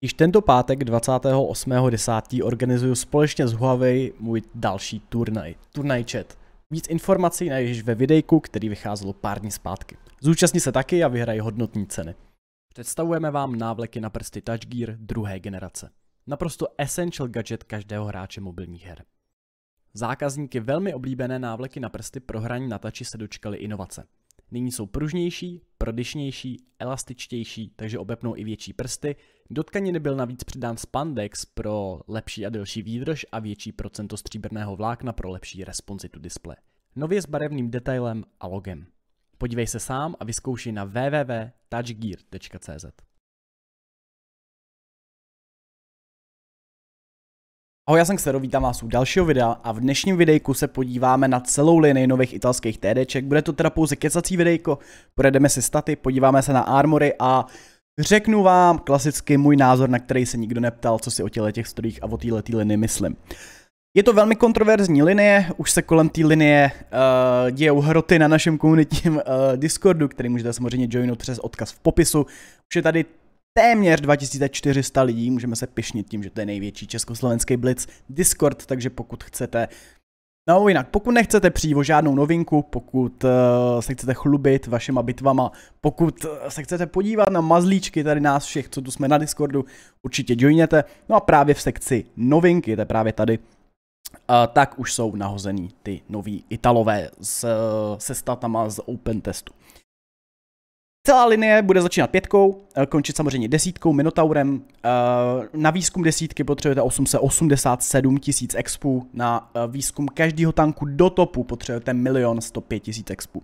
Již tento pátek 28.10. organizuju společně s Huawei můj další turnaj, turnaj chat. Víc informací najdeš ve videjku, který vycházelo pár dní zpátky. Zúčastni se taky a vyhraj hodnotní ceny. Představujeme vám návleky na prsty Touch Gear druhé generace. Naprosto essential gadget každého hráče mobilních her. Zákazníky velmi oblíbené návleky na prsty pro hraní na tači se dočkali inovace. Nyní jsou pružnější, prodyšnější, elastičtější, takže obepnou i větší prsty. Do tkaniny byl navíc přidán spandex pro lepší a delší výdrž a větší procento stříbrného vlákna pro lepší responsitu displeje. Nově s barevným detailem a logem. Podívej se sám a vyzkoušej na www.touchgear.cz. Ahoj, já jsem Xero, vítám vás u dalšího videa a v dnešním videjku se podíváme na celou linii nových italských TDček. Bude to teda pouze kecací videjko, projedeme si staty, podíváme se na armory a řeknu vám klasicky můj názor, na který se nikdo neptal, co si o těle těch strojích a o téhle tý linii myslím. Je to velmi kontroverzní linie, už se kolem té linie uh, dějou hroty na našem komunitním uh, Discordu, který můžete samozřejmě joinout přes odkaz v popisu. Už je tady téměř 2400 lidí. Můžeme se pišnit tím, že to je největší československý Blitz Discord, takže pokud chcete No jinak, pokud nechcete přijít o žádnou novinku, pokud uh, se chcete chlubit vašima bitvama, pokud eh, se chcete podívat na mazlíčky tady nás všech, co tu jsme na Discordu, určitě joiněte. No a právě v sekci novinky, to je právě tady, uh, tak už jsou nahozený ty nový Italové s, uh, se statama z Open Testu. Celá linie bude začínat pětkou, eh, končit samozřejmě desítkou, Minotaurem. Eh, na výzkum desítky potřebujete 887 tisíc expů, na eh, výzkum každého tanku do topu potřebujete 1 105 tisíc expů.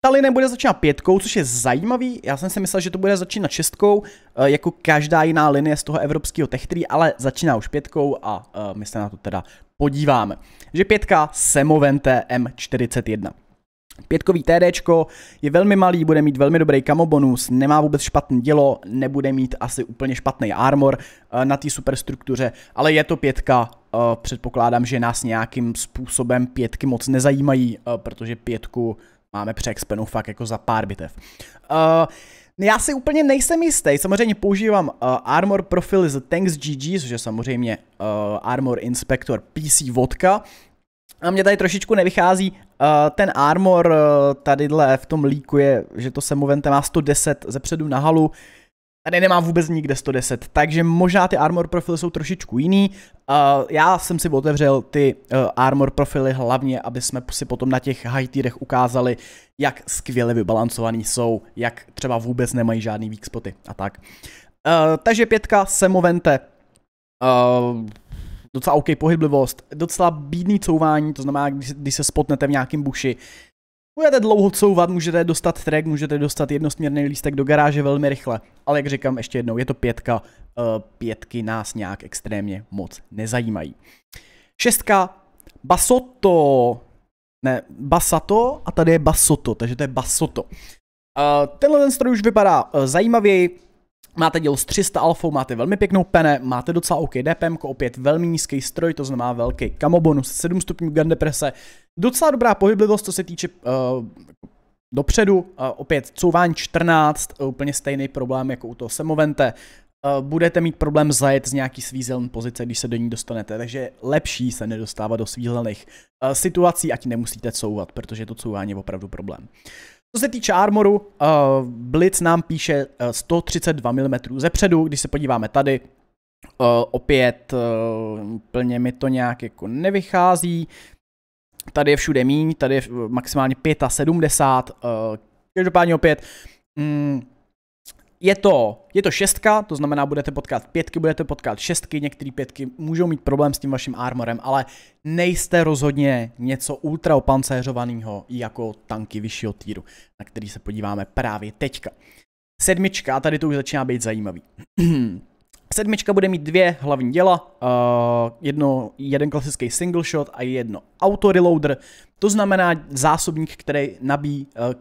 Ta linie bude začínat pětkou, což je zajímavý. Já jsem si myslel, že to bude začínat šestkou, jako každá jiná linie z toho evropského tech ale začíná už pětkou a my se na to teda podíváme. Že pětka Semovente M41. Pětkový TD je velmi malý, bude mít velmi dobrý kamo bonus, nemá vůbec špatné dělo, nebude mít asi úplně špatný armor eh, na té superstruktuře, ale je to pětka, eh, předpokládám, že nás nějakým způsobem pětky moc nezajímají, eh, protože pětku máme přeexpenou fakt jako za pár bitev. Já si úplně nejsem jistý, samozřejmě používám uh, Armor profil z Tanks GG, což je samozřejmě uh, Armor Inspector PC Vodka, a mě tady trošičku nevychází, uh, ten armor uh, tadyhle v tom líku je, že to Semovente má 110 ze předu na halu, tady nemá vůbec nikde 110, takže možná ty armor profily jsou trošičku jiný. Uh, já jsem si otevřel ty uh, armor profily hlavně, aby jsme si potom na těch high tierech ukázali, jak skvěle vybalancovaný jsou, jak třeba vůbec nemají žádný weak spoty a tak. Uh, takže pětka Semovente. Uh, docela OK pohyblivost, docela bídný couvání, to znamená, když, když se spotnete v nějakém buši, Můžete dlouho couvat, můžete dostat track, můžete dostat jednosměrný lístek do garáže velmi rychle. Ale jak říkám ještě jednou, je to pětka. Eh, pětky nás nějak extrémně moc nezajímají. Šestka. Basoto. Ne, basato a tady je basoto, takže to je basoto. Eh, tenhle ten stroj už vypadá eh, zajímavěji. Máte děl s 300 alfou, máte velmi pěknou pene, máte docela OK DPM, opět velmi nízký stroj, to znamená velký kamobonus, 7 stupňů gun deprese, docela dobrá pohyblivost, co se týče uh, dopředu, uh, opět couvání 14, eh, úplně stejný problém jako u toho Semovente, uh, budete mít problém zajet z nějaký svízelné pozice, když se do ní dostanete, takže lepší se nedostávat do svízelných uh, situací, ať nemusíte couvat, protože to couvání je opravdu problém. Uh, co se týče armoru, uh, Blitz nám píše 132 mm ze předu, když se podíváme tady, uh, opět uh, eh, plně mi to nějak jako nevychází. Tady je všude míň, tady je maximálně 75, uh, každopádně opět, mm, je to, je to šestka, to znamená, budete potkat pětky, budete potkat šestky, některé pětky můžou mít problém s tím vaším armorem, ale nejste rozhodně něco ultra opancéřovaného jako tanky vyššího týru, na který se podíváme právě teďka. Sedmička, tady to už začíná být zajímavý. Sedmička bude mít dvě hlavní děla, uh, jedno, jeden klasický single shot a jedno auto reloader, to znamená zásobník, který nabíjí uh,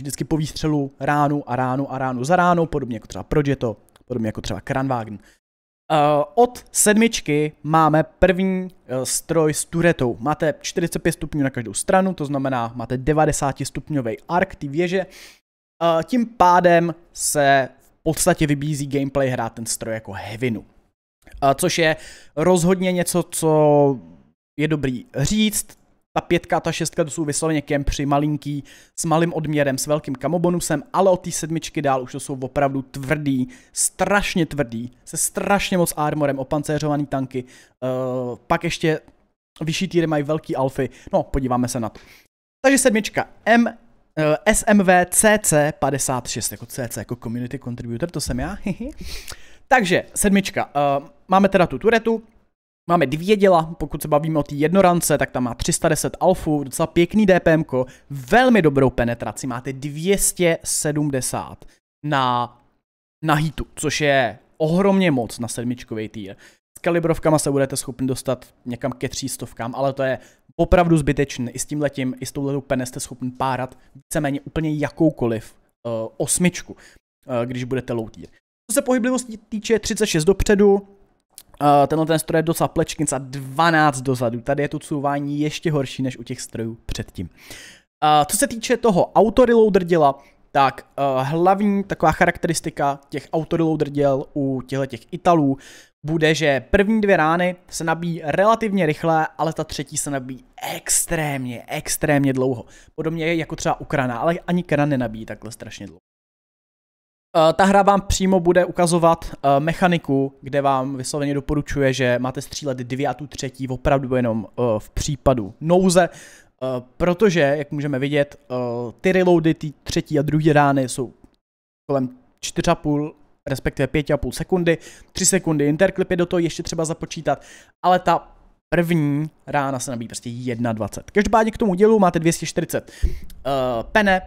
vždycky po výstřelu ránu a ránu a ránu za ránu podobně jako třeba Progetto, podobně jako třeba Kranwagen. Uh, od sedmičky máme první uh, stroj s turetou. Máte 45 stupňů na každou stranu, to znamená, máte 90 stupňový ark ty věže. Uh, tím pádem se v podstatě vybízí gameplay hrát ten stroj jako hevinu. Což je rozhodně něco, co je dobrý říct. Ta pětka a ta šestka to jsou vysloveně kempři, malinký, s malým odměrem, s velkým kamobonusem, ale od té sedmičky dál už to jsou opravdu tvrdý, strašně tvrdý, se strašně moc armorem, opancéřovaný tanky. Uh, pak ještě vyšší týry mají velký alfy. No, podíváme se na to. Takže sedmička. M, uh, SMV CC56, jako CC, jako Community Contributor, to jsem já. Takže, sedmička. Uh, máme teda tu turetu, Máme dvě děla, pokud se bavíme o té jednorance, tak tam má 310 alfu, docela pěkný DPM, velmi dobrou penetraci, máte 270 na, na hitu, což je ohromně moc na sedmičkový týr. S kalibrovkama se budete schopni dostat někam ke třístovkám, ale to je opravdu zbytečné. I s tím letím, i s touhletou pené jste schopni párat víceméně úplně jakoukoliv uh, osmičku, uh, když budete low Co se pohyblivosti týče 36 dopředu, Uh, tenhle ten stroj je docela a 12 dozadu. Tady je to cuvání ještě horší než u těch strojů předtím. Uh, co se týče toho autoreloader děla, tak uh, hlavní taková charakteristika těch autoreloader děl u těchto těch Italů bude, že první dvě rány se nabíjí relativně rychle, ale ta třetí se nabíjí extrémně, extrémně dlouho. Podobně jako třeba u Krana, ale ani Kran nenabíjí takhle strašně dlouho. Eh, ta hra vám přímo bude ukazovat eh, mechaniku, kde vám vysloveně doporučuje, že máte střílet dvě a tu třetí opravdu jenom eh, v případu nouze, protože, jak můžeme vidět, ty reloady, ty třetí a druhé rány jsou kolem 4,5 respektive 5,5 sekundy, 3 sekundy interklipy do toho ještě třeba započítat, ale ta první rána se nabíjí prostě 1,20. Každopádně k tomu dělu máte 240 uh, pene,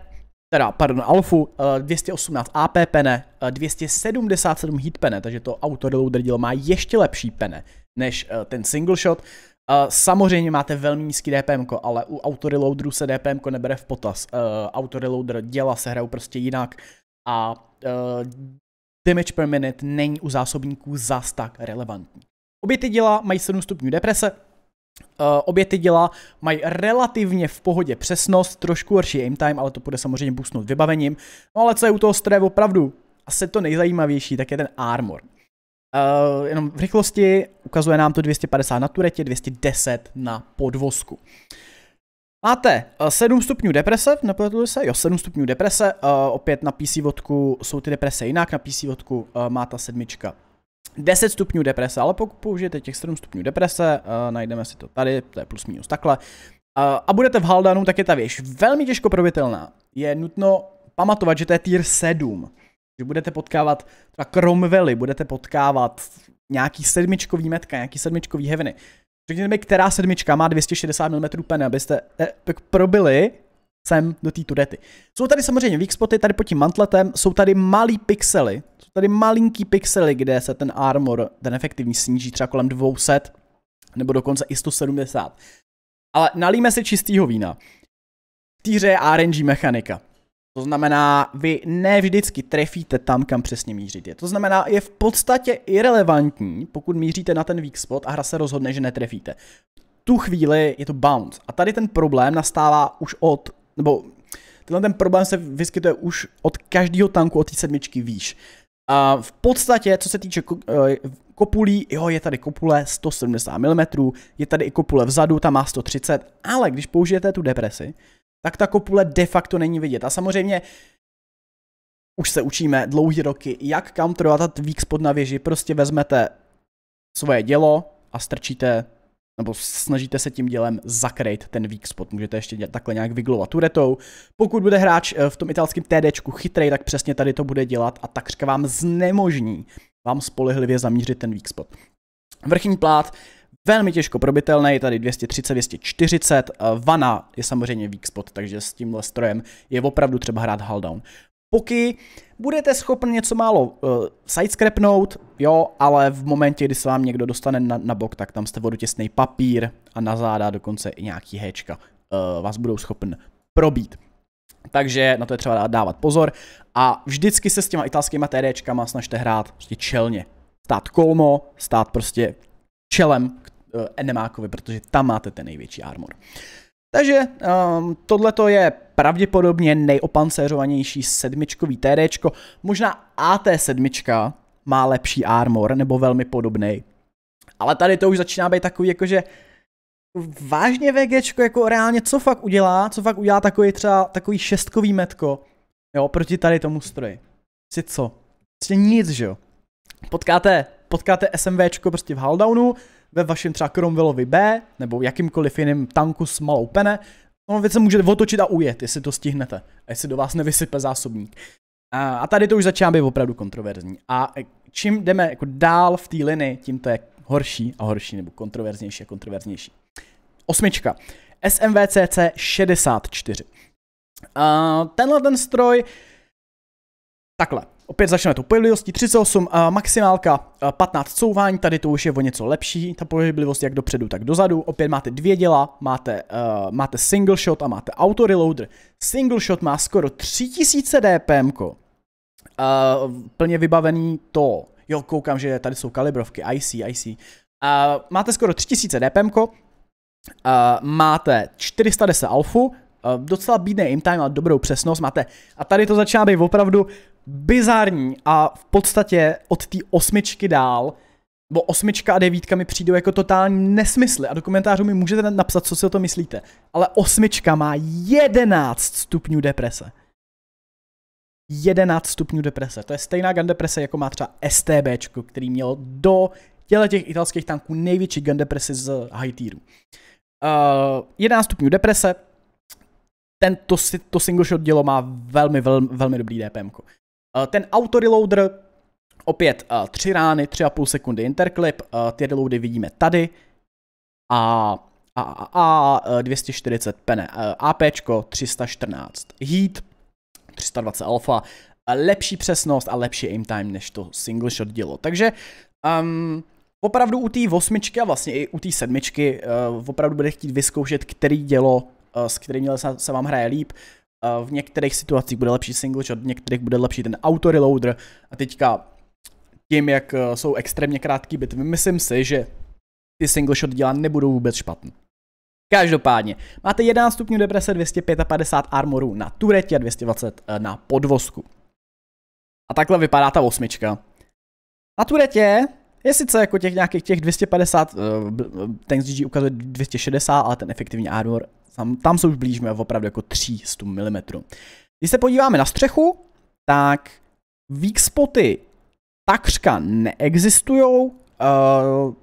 teda, pardon, Alfu, uh, 218 AP pene, uh, eh, 277 hit pene, takže to auto reloader díl má ještě lepší pene než uh, ten single shot. Eh, samozřejmě máte velmi nízký DPM, ale u autoreloaderu se DPM nebere v potaz. Autoreloader děla se hrajou prostě jinak a damage per minute není u zásobníků zas tak relevantní. Obě ty děla mají 7 stupňů deprese, Eh, obě ty děla mají relativně v pohodě přesnost, trošku horší aim time, ale to bude samozřejmě boostnout vybavením. No ale co je u toho stroje opravdu asi to nejzajímavější, tak je ten armor. Uh, jenom v rychlosti ukazuje nám to 250 na turetě, 210 na podvozku. Máte 7 eh, stupňů deprese, nepletu se, jo, 7 stupňů deprese, uh, opět na PC vodku jsou ty deprese jinak, na PC vodku uh, má ta sedmička 10 stupňů deprese, ale pokud použijete těch 7 stupňů deprese, uh, najdeme si to tady, to je plus minus takhle, uh, a budete v Haldanu, tak je ta věž velmi těžko probitelná. Je nutno pamatovat, že to je tier 7, že budete potkávat třeba Cromwelly, budete potkávat nějaký sedmičkový metka, nějaký sedmičkový heviny. Řekněte mi, která sedmička má 260 mm pen, abyste eh, probili sem do té turety. Jsou tady samozřejmě weak spoty, tady pod tím mantletem, jsou tady malý pixely, tady malinký pixely, kde se ten armor, ten efektivní sníží třeba kolem 200 nebo dokonce i 170. Ale nalíme si čistýho vína. V týře je RNG mechanika. To znamená, vy ne vždycky trefíte tam, kam přesně míříte. To znamená, je v podstatě irrelevantní, pokud míříte na ten weak spot a hra se rozhodne, že netrefíte. Tu chvíli je to bounce. A tady ten problém nastává už od, nebo tenhle ten problém se vyskytuje už od každého tanku od té sedmičky výš. A v podstatě, co se týče eh, kopulí, jo, je tady kopule 170 mm, je tady i kopule vzadu, ta má 130, ale když použijete tu depresi, tak ta kopule de facto není vidět. A samozřejmě už se učíme dlouhý roky, jak counterovat vík spod na věži, prostě vezmete svoje dělo a strčíte nebo snažíte se tím dělem zakrýt ten weak spot. Můžete ještě takhle nějak vyglovat turetou. Pokud bude hráč eh, v tom italském TDčku chytrej, tak přesně tady to bude dělat a takřka vám znemožní vám spolehlivě zamířit ten weak spot. Vrchní plát velmi těžko probitelný, tady 230, 240, eh, vana je samozřejmě weak spot, takže s tímhle strojem je opravdu třeba hrát hull down. Poky budete schopni něco málo uh, sidescrapnout, jo, ale v momentě, kdy se vám někdo dostane na, na bok, tak tam jste vodotěsný papír a na záda dokonce i nějaký héčka uh, eh, vás budou schopen probít. Takže na to je třeba dávat pozor a vždycky se s těma italskýma TDčkama snažte hrát prostě čelně. Stát kolmo, stát prostě čelem k uh, enemákovi, protože tam máte ten největší armor. Uh, takže um, ehm, to je pravděpodobně nejopancéřovanější sedmičkový TD. Možná AT7 má lepší armor nebo velmi podobný. Ale tady to už začíná být takový jakože vážně VG, jako reálně co fakt udělá, co fakt udělá takový třeba takový šestkový metko, jo, proti tady tomu stroji. Si prostě co? Prostě nic, že jo. Potkáte, potkáte SMVčko prostě v Haldownu, ve vašem třeba Cromwellovi B nebo jakýmkoliv jiným tanku s malou pene, ono věc se může otočit a ujet, jestli to stihnete, jestli do vás nevysype zásobník. A, a tady to už začíná být opravdu kontroverzní. A e, čím jdeme jako dál v té linii, tím to je horší a horší, nebo kontroverznější a kontroverznější. Osmička. SMVCC 64. A tenhle ten stroj, takhle, Opět začneme tu pohyblivostí 38, a eh, maximálka 15 eh, couvání, tady to už je o něco lepší, ta pohyblivost jak dopředu, tak dozadu. Opět máte dvě děla, máte, uh, máte single shot a máte auto reloader. Single shot má skoro 3000 DPM. Uh, plně vybavený to, jo, koukám, že tady jsou kalibrovky, IC, IC. Uh, máte skoro 3000 DPM, Uh, máte 410 alfu, Eh, docela bídný aim time a dobrou přesnost máte. A tady to začíná být opravdu bizarní a v podstatě od té osmičky dál, bo osmička a devítka mi přijdou jako totální nesmysly a do komentářů mi můžete napsat, co si o to myslíte. Ale osmička má 11 stupňů deprese. 11 stupňů deprese. To je stejná gun deprese, jako má třeba stb který měl do těle těch italských tanků největší gun depresi z high tieru. Uh, 11 stupňů deprese, ten, to, to single shot dělo má velmi, velmi, velmi dobrý DPM. -ko. Uh, ten auto reloader, opět uh, tři rány, tři a půl sekundy interklip, uh, ty reloady vidíme tady a, a, a, a 240 pene, AP 314 heat, 320 alfa, lepší přesnost a lepší aim time, než to single shot dělo. Takže um, opravdu u té osmičky a vlastně i u té sedmičky uh, opravdu bude chtít vyzkoušet, který dělo Eh, s kterým se vám hraje líp. Eh, v některých situacích bude lepší single shot, v některých bude lepší ten auto reloader a teďka tím, jak eh, jsou extrémně krátké bitvy, myslím si, že ty single shot dělá nebudou vůbec špatný. Každopádně, máte 11 stupňů deprese, 255 armorů na turetě a 220 na podvozku. A takhle vypadá ta osmička. Na turetě je sice jako těch nějakých těch 250, uh, Tanks GG ukazuje 260, ale ten efektivní armor tam, tam se už blížíme opravdu jako 300 mm. Když se podíváme na střechu, tak weak spoty takřka neexistují. Uh,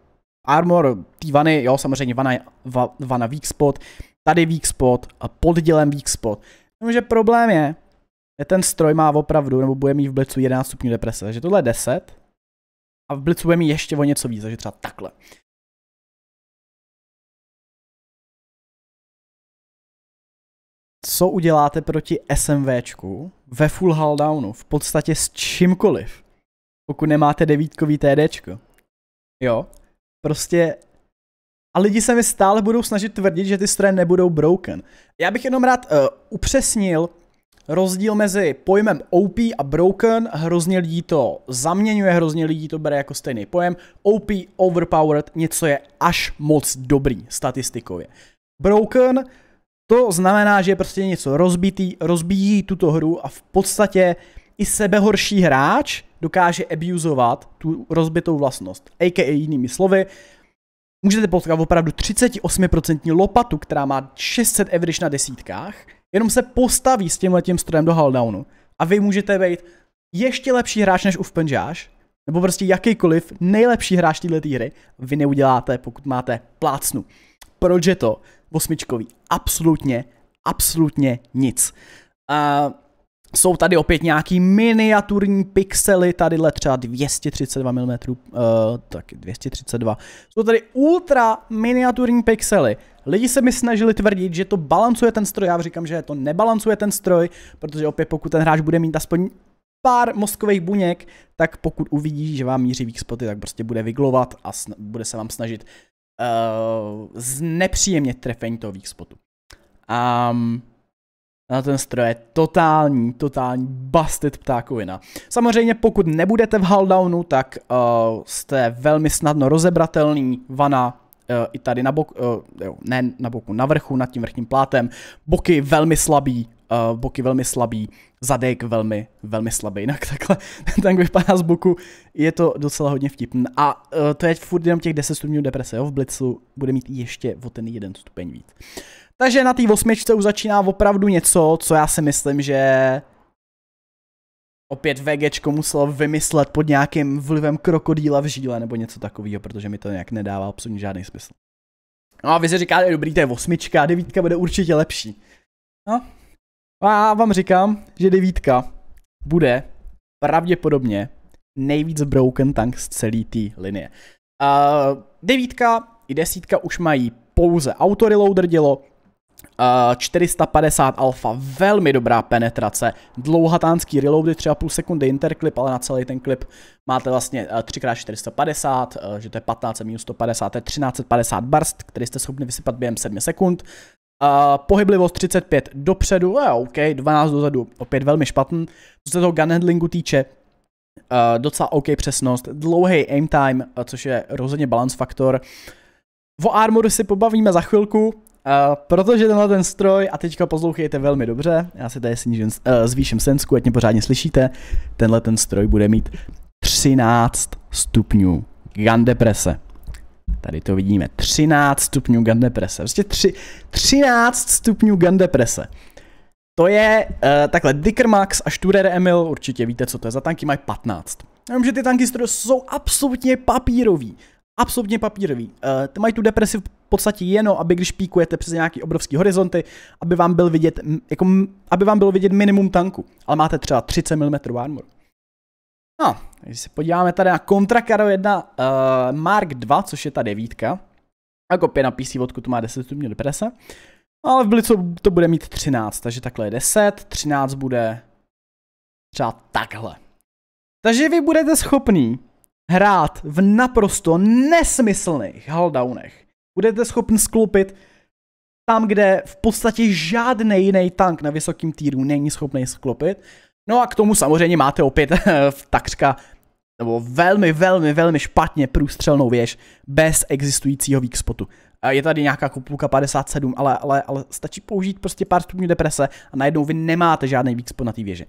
armor ty vany, jo, samozřejmě vana, vana weak spot, tady weak spot a poddělem weak spot. Jenomže problém je, že ten stroj má opravdu, nebo bude mít v blicu 11 stupňů deprese, takže tohle je 10 a v blicu bude mít ještě o něco víc, takže třeba takhle. co uděláte proti SMVčku ve full haldownu? v podstatě s čímkoliv, pokud nemáte devítkový TDčko. Jo, prostě a lidi se mi stále budou snažit tvrdit, že ty stroje nebudou broken. Já bych jenom rád uh, upřesnil rozdíl mezi pojmem OP a broken. Hrozně lidí to zaměňuje, hrozně lidí to bere jako stejný pojem. OP, overpowered, něco je až moc dobrý statistikově. Broken to znamená, že je prostě něco rozbitý, rozbíjí tuto hru a v podstatě i sebehorší hráč dokáže abuzovat tu rozbitou vlastnost. A.k.a. jinými slovy, můžete potkat opravdu 38% lopatu, která má 600 average na desítkách, jenom se postaví s tímhle tím strojem do haldownu. A vy můžete být ještě lepší hráč než Ufpenžáš, nebo prostě jakýkoliv nejlepší hráč této hry, vy neuděláte, pokud máte plácnu. Proč je to? osmičkový. Absolutně, absolutně nic. Uh, jsou tady opět nějaký miniaturní pixely, tadyhle třeba 232 mm, uh, tak 232. Jsou tady ultra miniaturní pixely. Lidi se mi snažili tvrdit, že to balancuje ten stroj, já říkám, že to nebalancuje ten stroj, protože opět pokud ten hráč bude mít aspoň pár mozkových buněk, tak pokud uvidí, že vám míří výkspoty, tak prostě bude vyglovat a bude se vám snažit uh, z nepříjemně trefenitových spotů. A um, na ten stroj je totální, totální busted ptákovina. Samozřejmě pokud nebudete v Haldownu, tak uh, jste velmi snadno rozebratelný, vana uh, i tady na boku, uh, eh, jo, ne na boku, na vrchu, nad tím vrchním plátem, boky velmi slabý, uh, boky velmi slabý, zadek velmi, velmi slabý, jinak takhle tank vypadá z boku, je to docela hodně vtipný. A uh, to je furt jenom těch 10 stupňů deprese, jo? v Blitzu bude mít ještě o ten jeden stupeň víc. Takže na té osmičce už začíná opravdu něco, co já si myslím, že opět VGčko muselo vymyslet pod nějakým vlivem krokodýla v žíle nebo něco takového, protože mi to nějak nedává absolutně žádný smysl. No a vy si říkáte, dobrý, to je osmička, devítka bude určitě lepší. No, a já vám říkám, že devítka bude pravděpodobně nejvíc broken tank z celé té linie. Uh, devítka i desítka už mají pouze autoreloader dělo, Uh, 450 alfa, velmi dobrá penetrace, dlouhatánský reloady, třeba půl sekundy interklip, ale na celý ten klip máte vlastně 3x450, eh, eh, že to je 15 minus 150, to je 1350 barst, který jste schopni vysypat během 7 sekund, Uh, pohyblivost 35 dopředu, uh, OK, 12 dozadu, opět velmi špatný. Co se toho handlingu týče, uh, docela OK přesnost, dlouhý aim time, uh, což je rozhodně balance faktor. O armoru si pobavíme za chvilku, uh, protože tenhle ten stroj, a teďka poslouchejte velmi dobře, já si tady snížím, uh, zvýším sensku, ať mě pořádně slyšíte, tenhle ten stroj bude mít 13 stupňů gun deprese. Tady to vidíme, 13 stupňů gun deprese. Prostě tři, 13 stupňů gun deprese. To je uh, takhle Dickermax a Sturer Emil, určitě víte, co to je za tanky, mají 15. Já vím, že ty tanky jsou absolutně papírový. Absolutně papírový. Uh, eh, ty mají tu depresi v podstatě jenom, aby když píkujete přes nějaký obrovský horizonty, aby vám, byl vidět, jako, aby vám bylo vidět minimum tanku. Ale máte třeba 30 mm armor. No, když se podíváme tady na Contra Caro 1 uh, eh, Mark 2, což je ta devítka. A kopie na PC vodku to má 10 stupňů deprese. Ale v Blicu to bude mít 13, takže takhle je 10, 13 bude třeba takhle. Takže vy budete schopný hrát v naprosto nesmyslných haldaunech. Budete schopni sklopit tam, kde v podstatě žádný jiný tank na vysokém týru není schopný sklopit No a k tomu samozřejmě máte opět eh, takřka nebo velmi, velmi, velmi špatně průstřelnou věž bez existujícího weak spotu. Eh, je tady nějaká kopulka 57, ale, ale, ale stačí použít prostě pár stupňů deprese a najednou vy nemáte žádný weak spot na té věži.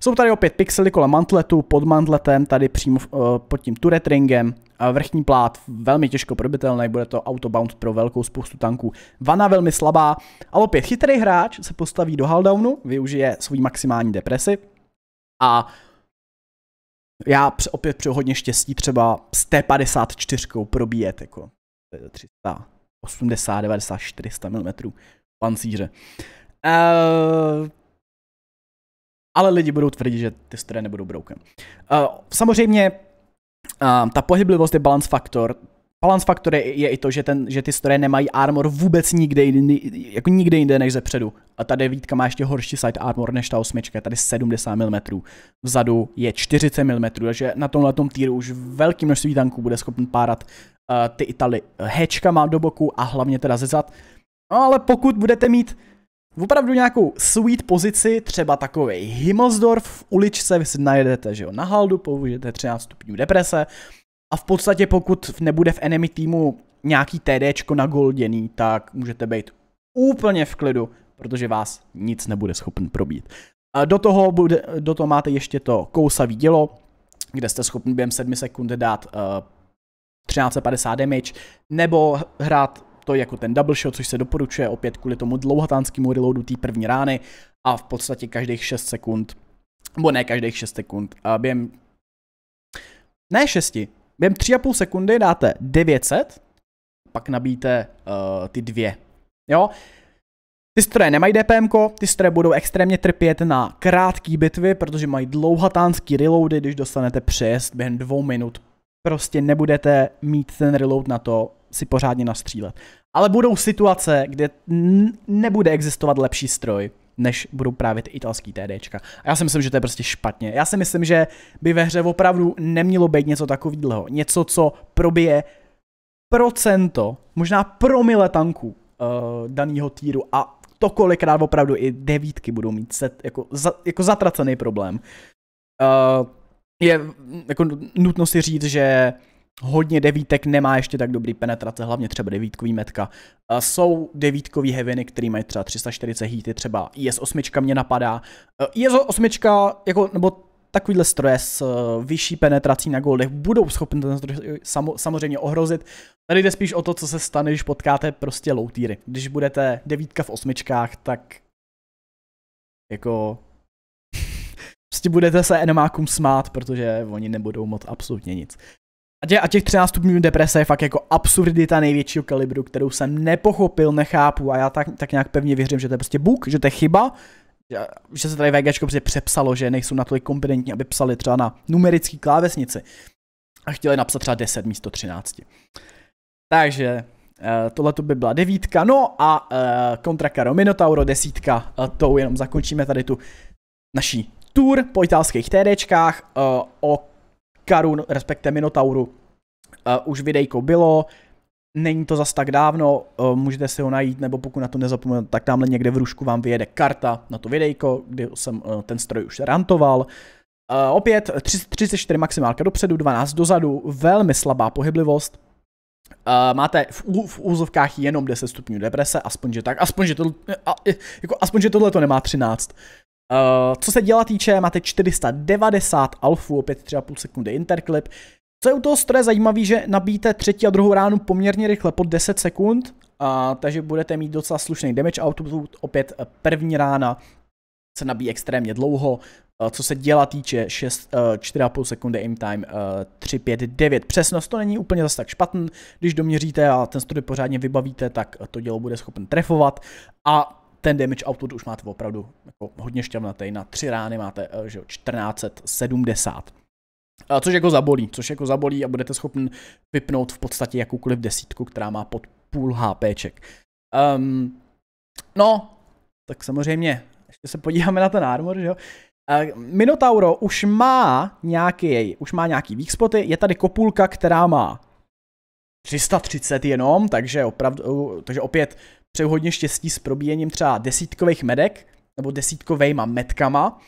Jsou tady opět pixely kolem mantletu, pod mantletem, tady přímo uh, pod tím turret ringem, uh, vrchní plát velmi těžko probitelný, bude to autobound pro velkou spoustu tanků. Vana velmi slabá, ale opět chytrý hráč se postaví do haldownu, využije svůj maximální depresi, a já opět při hodně štěstí třeba s T54 probíjet jako 380, 90, 400 mm pancíře. Uh, ale lidi budou tvrdit, že ty stroje nebudou broken. Uh, samozřejmě uh, ta pohyblivost je balance faktor, Balance faktor je, je i to, že, ten, že ty stroje nemají armor vůbec nikde, jako nikde jinde než ze předu. A ta devítka má ještě horší side armor než ta osmička, tady 70 mm. Vzadu je 40 mm, takže na tomhle tom týru už velký množství tanků bude schopen párat uh, ty Italy eh, má do boku a hlavně teda ze zad. No ale pokud budete mít opravdu nějakou sweet pozici, třeba takový Himmelsdorf v uličce, vy si najedete, že jo, na haldu, použijete 13 stupňů deprese, a v podstatě pokud nebude v enemy týmu nějaký TDčko nagolděný, tak můžete být úplně v klidu, protože vás nic nebude schopen probít. A do toho, bude, do toho máte ještě to kousavý dělo, kde jste schopni během 7 sekund dát uh, eh, 1350 damage, nebo hrát to jako ten double shot, což se doporučuje opět kvůli tomu dlouhatánskému reloadu té první rány a v podstatě každých 6 sekund, nebo ne každých 6 sekund, uh, během ne 6, Během 3,5 sekundy dáte 900, pak nabíte uh, eh, ty dvě. Jo? Ty stroje nemají DPM, ty stroje budou extrémně trpět na krátké bitvy, protože mají dlouhatánský reloady, když dostanete přejezd během dvou minut. Prostě nebudete mít ten reload na to si pořádně nastřílet. Ale budou situace, kde nebude existovat lepší stroj než budou právě ty italský TDčka. A já si myslím, že to je prostě špatně. Já si myslím, že by ve hře opravdu nemělo být něco takového. Něco, co probije procento, možná promile tanků uh, daného týru a to kolikrát opravdu i devítky budou mít set, jako, za, jako zatracený problém. Uh, je jako nutno si říct, že hodně devítek nemá ještě tak dobrý penetrace, hlavně třeba devítkový metka. Jsou devítkový heviny, který mají třeba 340 hity, třeba IS-8 mě napadá. Eh, IS-8, jako, nebo takovýhle stroje s eh, vyšší penetrací na goldech budou schopni ten stroj samozřejmě ohrozit. Tady jde spíš o to, co se stane, když potkáte prostě low týry. Když budete devítka v osmičkách, tak jako prostě budete se enemákům smát, protože oni nebudou moc absolutně nic. A těch, 13 stupňů deprese je fakt jako absurdita největšího kalibru, kterou jsem nepochopil, nechápu a já tak, tak nějak pevně věřím, že to je prostě bug, že to je chyba, že se tady VGčko prostě přepsalo, že nejsou natolik kompetentní, aby psali třeba na numerický klávesnici a chtěli napsat třeba 10 místo 13. Takže eh, tohle by byla devítka, no a kontra eh, Karo Minotauro desítka, tou jenom zakončíme tady tu naší tour po italských TDčkách eh, o Karun, respektive Minotauru. Uh, už videjko bylo, není to zas tak dávno, uh, můžete si ho najít, nebo pokud na to nezapomenete, tak tamhle někde v rušku vám vyjede karta na to videjko, kdy jsem uh, ten stroj už rantoval. Uh, opět 34 maximálka dopředu, 12 dozadu, velmi slabá pohyblivost. Uh, máte v, v úzovkách jenom 10 stupňů deprese, aspoň že tak, aspoň že, to, a, jako, aspoň, že tohle to nemá 13. Uh, co se děla týče, máte 490 alfů, opět 3,5 sekundy interklip. Co je u toho stroje zajímavé, že nabíjíte třetí a druhou ránu poměrně rychle, pod 10 sekund, a, takže budete mít docela slušný damage output, opět eh, první rána se nabíjí extrémně dlouho, eh, co se děla týče 6, 4,5 sekundy aim time 359. Přesnost to není úplně zase tak špatný, když doměříte a ten stroj pořádně vybavíte, tak to dělo bude schopen trefovat a ten damage output už máte opravdu jako hodně šťavnatý. Na tři rány máte eh, že 1470. Což jako zabolí, což jako zabolí a budete schopni vypnout v podstatě jakoukoliv desítku, která má pod půl HPček. Um, ehm, no, tak samozřejmě, ještě se podíváme na ten armor, že jo. Eh, Minotauro už má nějaký, už má nějaký weak spoty, je tady kopulka, která má 330 jenom, takže opravdu, eh, takže opět přeju hodně štěstí s probíjením třeba desítkových medek, nebo desítkovejma metkama,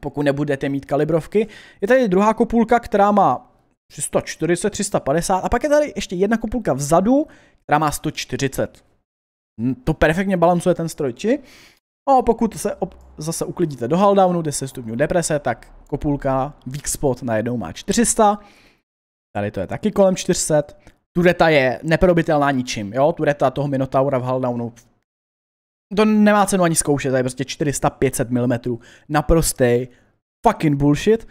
pokud nebudete mít kalibrovky. Je tady druhá kopulka, která má 340, 350 a pak je tady ještě jedna kopulka vzadu, která má 140. Hm, to perfektně balancuje ten strojči. No, a pokud se ob- zase uklidíte do haldownu, 10 stupňů deprese, tak kopulka weak spot najednou má 400. Tady to je taky kolem 400 Tureta je neprobitelná ničím, jo, Tureta toho Minotaura v Halldownu. To nemá cenu ani zkoušet, to je prostě 400-500 mm, naprostej fucking bullshit.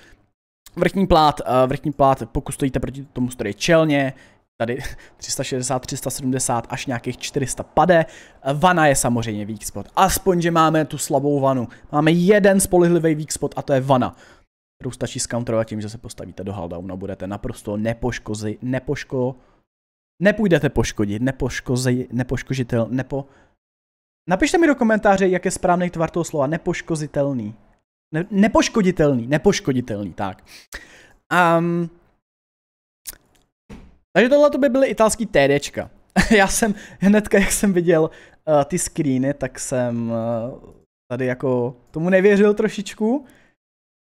Vrchní plát, eh, vrchní plát, pokud stojíte proti tomu stroji čelně, tady 360, 370 až nějakých 400 pade. Eh, vana je samozřejmě weak spot. Aspoň, že máme tu slabou vanu. Máme jeden spolehlivý weak spot a to je vana. Kterou stačí scounterovat tím, že se postavíte do haldownu a budete naprosto nepoškozy, nepoško, nepůjdete poškodit, nepoškozej, nepoškozitel, nepo... Napište mi do komentáře, jak je správný tvar toho slova, nepoškozitelný. Ne, nepoškoditelný, nepoškoditelný, tak. Um, takže tohle to by byly italský TDčka. Já jsem hnedka, jak jsem viděl uh, ty screeny, tak jsem uh, tady jako tomu nevěřil trošičku,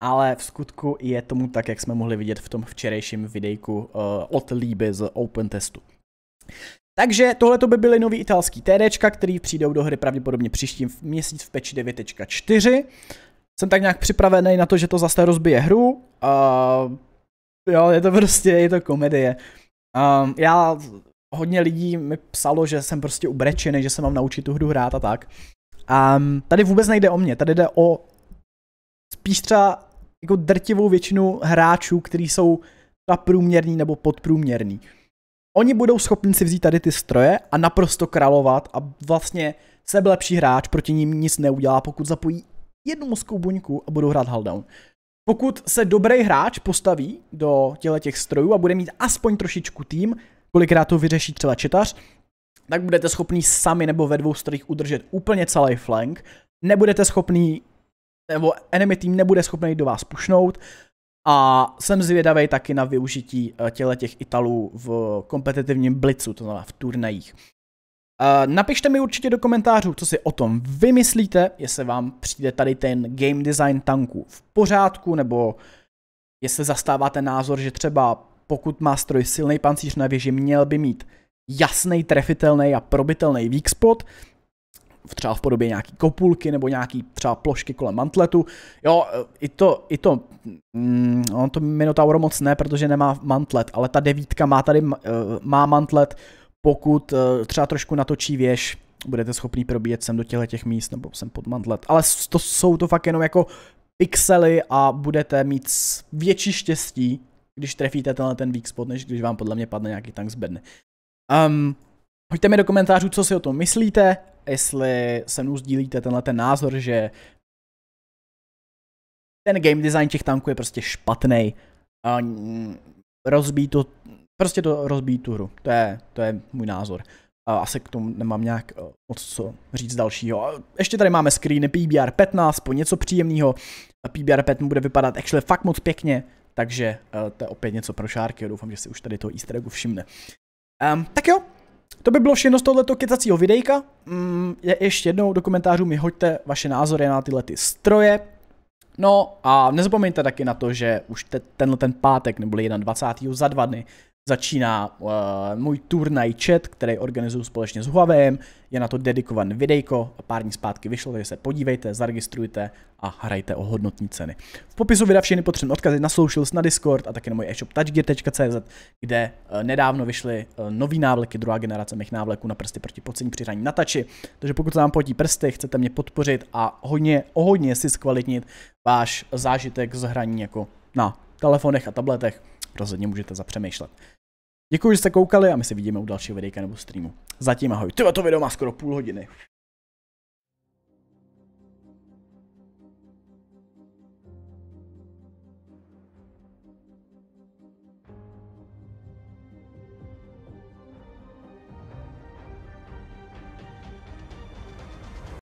ale v skutku je tomu tak, jak jsme mohli vidět v tom včerejším videjku uh, od Líby z Open Testu. Takže tohle by byly nový italský TDčka, který přijdou do hry pravděpodobně příštím měsíc v peči 9.4. Jsem tak nějak připravený na to, že to zase rozbije hru. A... jo, je to prostě, je to komedie. A já, hodně lidí mi psalo, že jsem prostě ubrečený, že se mám naučit tu hru hrát a tak. A tady vůbec nejde o mě, tady jde o spíš třeba jako drtivou většinu hráčů, kteří jsou třeba průměrný nebo podprůměrný. Oni budou schopni si vzít tady ty stroje a naprosto královat a vlastně sebe lepší hráč proti ním nic neudělá, pokud zapojí jednu mozkou buňku a budou hrát Haldown. Pokud se dobrý hráč postaví do těle těch strojů a bude mít aspoň trošičku tým, kolikrát to vyřeší třeba četař, tak budete schopný sami nebo ve dvou strojích udržet úplně celý flank, nebudete schopný, nebo enemy tým nebude schopný do vás pušnout, a jsem zvědavý taky na využití eh, těle těch Italů v kompetitivním blicu, to znamená v turnajích. Eh, napište mi určitě do komentářů, co si o tom vymyslíte, jestli vám přijde tady ten game design tanků v pořádku, nebo jestli zastáváte názor, že třeba pokud má stroj silný pancíř na věži, měl by mít jasný, trefitelný a probitelný weak spot, třeba v podobě nějaký kopulky nebo nějaký třeba plošky kolem mantletu. Jo, i to, i to, mm, on to Minotauro moc ne, protože nemá mantlet, ale ta devítka má tady, eh, má mantlet, pokud eh, třeba trošku natočí věž, budete schopný probíjet sem do těchto těch míst nebo sem pod mantlet. Ale to jsou to fakt jenom jako pixely a budete mít větší štěstí, když trefíte tenhle ten weak spot, než když vám podle mě padne nějaký tank z bedny. Um, ehm, hoďte mi do komentářů, co si o tom myslíte jestli se mnou sdílíte tenhle ten názor, že ten game design těch tanků je prostě špatný. A rozbí to, prostě to rozbíjí tu hru. To je, to je můj názor. A asi k tomu nemám nějak eh, moc co říct dalšího. A ještě tady máme screeny PBR 15, po něco příjemného. PBR 5 bude vypadat actually fakt moc pěkně, takže eh, to je opět něco pro šárky. Doufám, že si už tady to easter eggu všimne. Um, tak jo, to by bylo všechno z tohoto kecacího videjka. Mm, je, ještě jednou do komentářů mi hoďte vaše názory na tyhle ty stroje. No a nezapomeňte taky na to, že už te, tenhle ten pátek, nebo 21. za dva dny, začíná uh, můj turnaj chat, který organizuju společně s Huawei, je na to dedikovaný videjko, pár dní zpátky vyšlo, takže se podívejte, zaregistrujte a hrajte o hodnotní ceny. V popisu videa všechny potřebné odkazy na socials, na Discord a také na můj e-shop touchgear.cz, kde uh, nedávno vyšly uh, nový návleky, druhá generace mých návleků na prsty proti pocení při hraní na tači. Takže pokud se vám potí prsty, chcete mě podpořit a hodně, o hodně si zkvalitnit váš zážitek z hraní jako na telefonech a tabletech, rozhodně můžete zapřemýšlet. Děkuji, že jste koukali a my se vidíme u dalšího videa nebo streamu. Zatím ahoj. Tyhle to video má skoro půl hodiny.